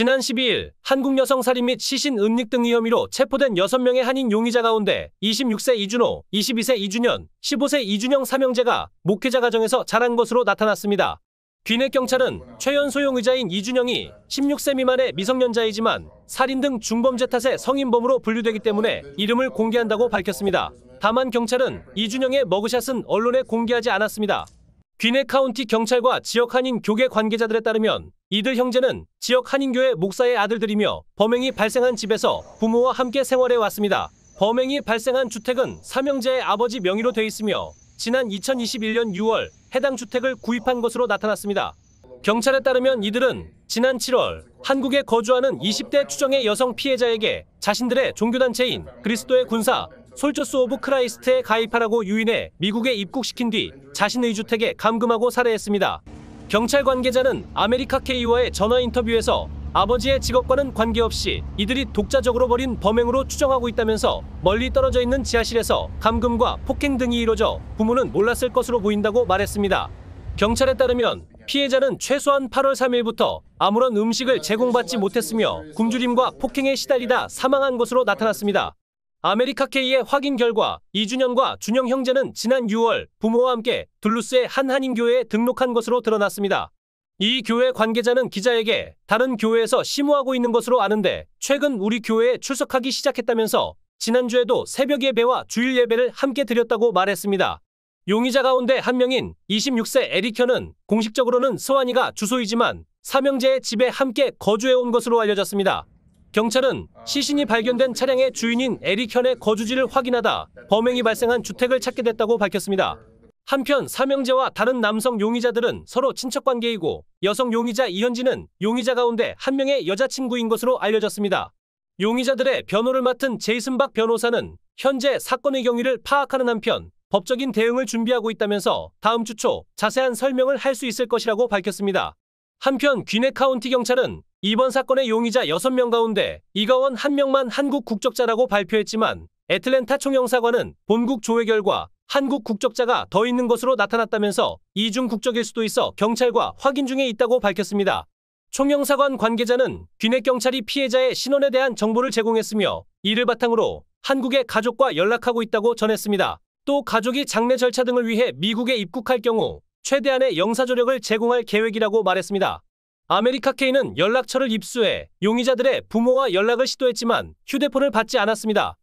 지난 12일 한국 여성 살인 및 시신 은닉등 혐의로 체포된 6명의 한인 용의자 가운데 26세 이준호, 22세 이준현, 15세 이준영 사명제가 목회자 가정에서 자란 것으로 나타났습니다. 귀내 경찰은 최연소 용의자인 이준영이 16세 미만의 미성년자이지만 살인 등 중범죄 탓에 성인범으로 분류되기 때문에 이름을 공개한다고 밝혔습니다. 다만 경찰은 이준영의 머그샷은 언론에 공개하지 않았습니다. 귀내 카운티 경찰과 지역 한인 교계 관계자들에 따르면 이들 형제는 지역 한인교회 목사의 아들들이며 범행이 발생한 집에서 부모와 함께 생활해 왔습니다. 범행이 발생한 주택은 삼형제의 아버지 명의로 돼 있으며 지난 2021년 6월 해당 주택을 구입한 것으로 나타났습니다. 경찰에 따르면 이들은 지난 7월 한국에 거주하는 20대 추정의 여성 피해자에게 자신들의 종교단체인 그리스도의 군사 솔저스 오브 크라이스트에 가입하라고 유인해 미국에 입국시킨 뒤 자신의 주택에 감금하고 살해했습니다. 경찰 관계자는 아메리카 K와의 전화 인터뷰에서 아버지의 직업과는 관계없이 이들이 독자적으로 벌인 범행으로 추정하고 있다면서 멀리 떨어져 있는 지하실에서 감금과 폭행 등이 이뤄져 부모는 몰랐을 것으로 보인다고 말했습니다. 경찰에 따르면 피해자는 최소한 8월 3일부터 아무런 음식을 제공받지 못했으며 굶주림과 폭행에 시달리다 사망한 것으로 나타났습니다. 아메리카K의 확인 결과 이준영과 준영 형제는 지난 6월 부모와 함께 둘루스의 한 한인교회에 등록한 것으로 드러났습니다. 이 교회 관계자는 기자에게 다른 교회에서 심호하고 있는 것으로 아는데 최근 우리 교회에 출석하기 시작했다면서 지난주에도 새벽 예배와 주일 예배를 함께 드렸다고 말했습니다. 용의자 가운데 한 명인 26세 에리현은 공식적으로는 서환이가 주소이지만 삼형제의 집에 함께 거주해온 것으로 알려졌습니다. 경찰은 아, 시신이 발견된 네. 차량의 주인인 에릭 현의 거주지를 확인하다 범행이 발생한 주택을 찾게 됐다고 밝혔습니다. 한편 사명제와 다른 남성 용의자들은 서로 친척 관계이고 여성 용의자 이현진은 용의자 가운데 한 명의 여자친구인 것으로 알려졌습니다. 용의자들의 변호를 맡은 제이슨 박 변호사는 현재 사건의 경위를 파악하는 한편 법적인 대응을 준비하고 있다면서 다음 주 초 자세한 설명을 할 수 있을 것이라고 밝혔습니다. 한편 귀네 카운티 경찰은 이번 사건의 용의자 6명 가운데 이가원 1명만 한국 국적자라고 발표했지만 애틀랜타 총영사관은 본국 조회 결과 한국 국적자가 더 있는 것으로 나타났다면서 이중 국적일 수도 있어 경찰과 확인 중에 있다고 밝혔습니다. 총영사관 관계자는 귀내 경찰이 피해자의 신원에 대한 정보를 제공했으며 이를 바탕으로 한국의 가족과 연락하고 있다고 전했습니다. 또 가족이 장례 절차 등을 위해 미국에 입국할 경우 최대한의 영사조력을 제공할 계획이라고 말했습니다. 아메리카 케이는 연락처를 입수해 용의자들의 부모와 연락을 시도했지만 휴대폰을 받지 않았습니다.